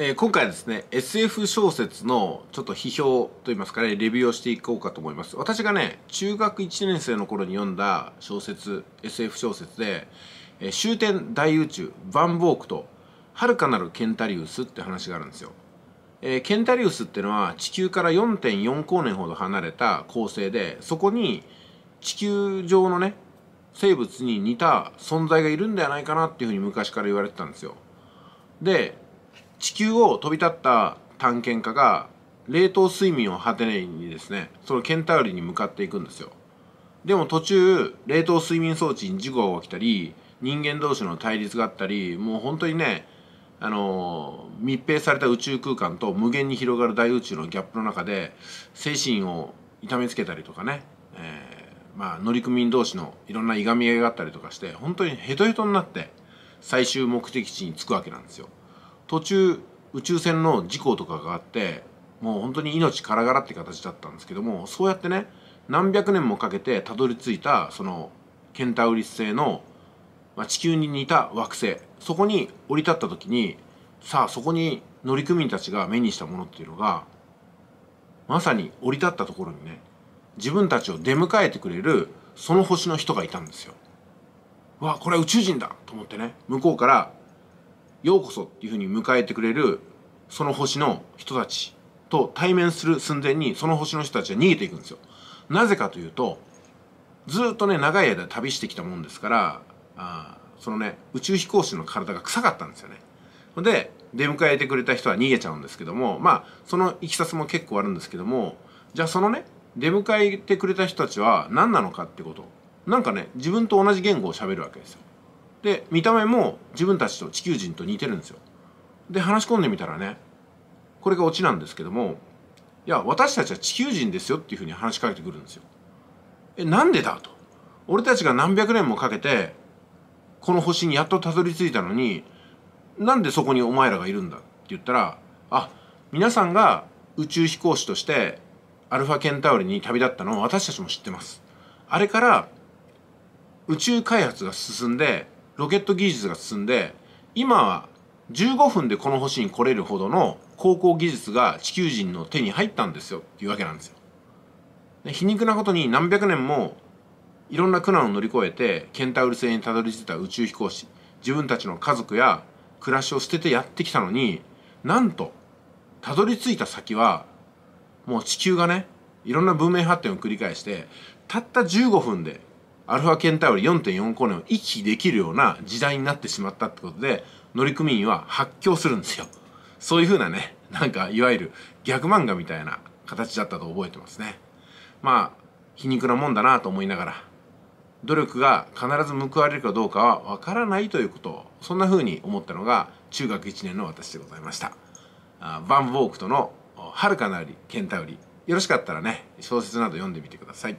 えー、今回ですね SF 小説のちょっと批評といいますかねレビューをしていこうかと思います私がね中学1年生の頃に読んだ小説 SF 小説で「えー、終点大宇宙バンボークと遥かなるケンタリウス」って話があるんですよ、えー、ケンタリウスってのは地球から4.4光年ほど離れた恒星でそこに地球上のね生物に似た存在がいるんではないかなっていうふうに昔から言われてたんですよで地球を飛び立った探検家が冷凍睡眠を果てにですねそのケンタウリに向かっていくんですよでも途中冷凍睡眠装置に事故が起きたり人間同士の対立があったりもう本当にねあの密閉された宇宙空間と無限に広がる大宇宙のギャップの中で精神を痛めつけたりとかね、えー、まあ乗組員同士のいろんないがみ合いがあったりとかして本当にヘトヘトになって最終目的地に着くわけなんですよ。途中宇宙船の事故とかがあってもう本当に命からがらって形だったんですけどもそうやってね何百年もかけてたどり着いたそのケンタウリス製の、まあ、地球に似た惑星そこに降り立った時にさあそこに乗組員たちが目にしたものっていうのがまさに降り立ったところにね自分たちを出迎えてくれるその星の人がいたんですよ。わこれ宇宙人だと思ってね向こうからようこそっていうふうに迎えてくれるその星の人たちと対面する寸前にその星の人たちは逃げていくんですよ。なぜかというとずっとね長い間旅してきたもんですからあそのね宇宙飛行士の体が臭かったんですよね。で出迎えてくれた人は逃げちゃうんですけどもまあそのいきさつも結構あるんですけどもじゃあそのね出迎えてくれた人たちは何なのかってことなんかね自分と同じ言語を喋るわけですよ。で見た目も自分たちと地球人と似てるんですよで話し込んでみたらねこれがオチなんですけどもいや私たちは地球人ですよっていうふうに話しかけてくるんですよえなんでだと俺たちが何百年もかけてこの星にやっとたどり着いたのになんでそこにお前らがいるんだって言ったらあ皆さんが宇宙飛行士としてアルファケンタウリに旅立ったのを私たちも知ってますあれから宇宙開発が進んでロケット技術が進んで今は15分でこの星に来れるほどの航行技術が地球人の手に入ったんですよっていうわけなんですよ。で皮肉なことに何百年もいろんな苦難を乗り越えてケンタウル星にたどり着いた宇宙飛行士自分たちの家族や暮らしを捨ててやってきたのになんとたどり着いた先はもう地球がねいろんな文明発展を繰り返してたった15分でアルファケンタウリ4.4光年を行き来できるような時代になってしまったってことで乗組員は発狂するんですよそういう風なねなんかいわゆる逆漫画みたいな形だったと覚えてますねまあ皮肉なもんだなと思いながら努力が必ず報われるかどうかはわからないということそんな風に思ったのが中学1年の私でございましたあバン・ウォークとの「はるかなりケンタウリ」よろしかったらね小説など読んでみてください